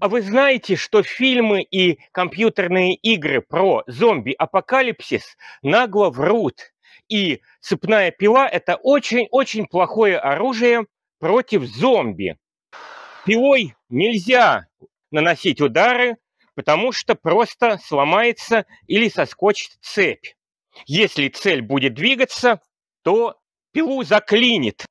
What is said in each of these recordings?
А вы знаете, что фильмы и компьютерные игры про зомби-апокалипсис нагло врут. И цепная пила – это очень-очень плохое оружие против зомби. Пилой нельзя наносить удары, потому что просто сломается или соскочит цепь. Если цель будет двигаться, то пилу заклинит.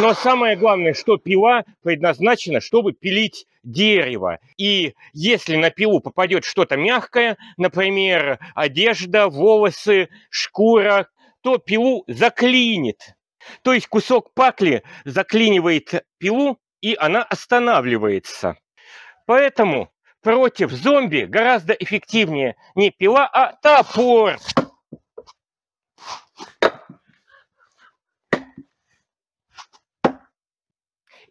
Но самое главное, что пила предназначена, чтобы пилить дерево И если на пилу попадет что-то мягкое, например, одежда, волосы, шкура, то пилу заклинит. То есть кусок пакли заклинивает пилу, и она останавливается. Поэтому против зомби гораздо эффективнее не пила, а топор.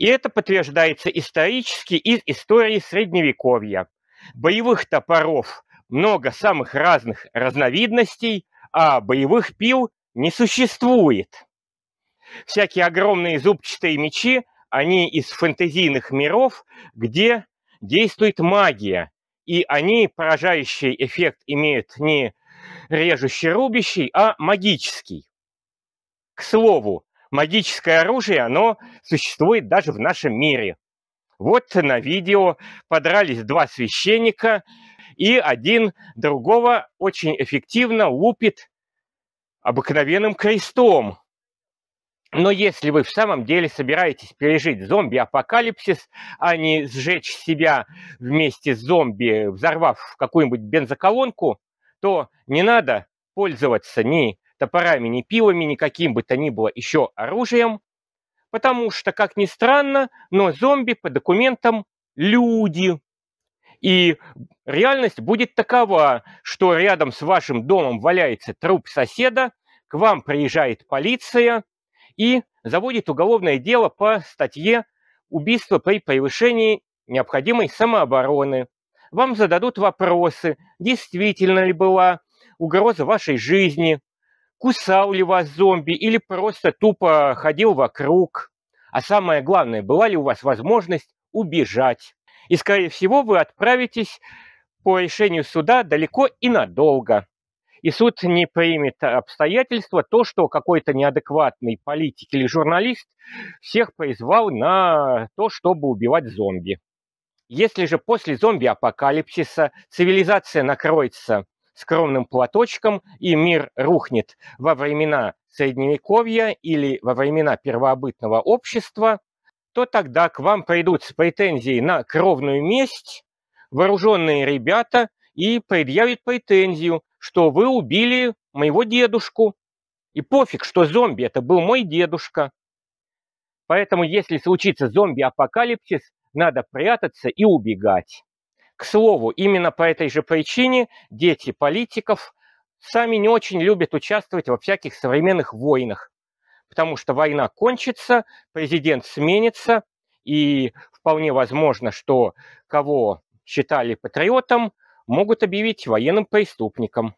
И это подтверждается исторически из истории Средневековья. Боевых топоров много самых разных разновидностей, а боевых пил не существует. Всякие огромные зубчатые мечи, они из фэнтезийных миров, где действует магия, и они поражающий эффект имеют не режущий-рубящий, а магический. К слову, магическое оружие, оно существует даже в нашем мире. Вот на видео подрались два священника, и один другого очень эффективно лупит обыкновенным крестом. Но если вы в самом деле собираетесь пережить зомби-апокалипсис, а не сжечь себя вместе с зомби, взорвав какую-нибудь бензоколонку, то не надо пользоваться ни топорами, ни пилами, ни каким бы то ни было еще оружием, потому что, как ни странно, но зомби по документам люди. И реальность будет такова, что рядом с вашим домом валяется труп соседа, к вам приезжает полиция и заводит уголовное дело по статье «Убийство при превышении необходимой самообороны». Вам зададут вопросы, действительно ли была угроза вашей жизни, кусал ли вас зомби или просто тупо ходил вокруг. А самое главное, была ли у вас возможность убежать. И, скорее всего, вы отправитесь по решению суда далеко и надолго. И суд не примет обстоятельства то, что какой-то неадекватный политик или журналист всех призвал на то, чтобы убивать зомби. Если же после зомби-апокалипсиса цивилизация накроется скромным платочком, и мир рухнет во времена Средневековья или во времена первобытного общества, то тогда к вам придут с претензией на кровную месть вооруженные ребята и предъявят претензию, что вы убили моего дедушку. И пофиг, что зомби, это был мой дедушка. Поэтому, если случится зомби-апокалипсис, надо прятаться и убегать. К слову, именно по этой же причине дети политиков сами не очень любят участвовать во всяких современных войнах, потому что война кончится, президент сменится, и вполне возможно, что кого считали патриотом, могут объявить военным преступником.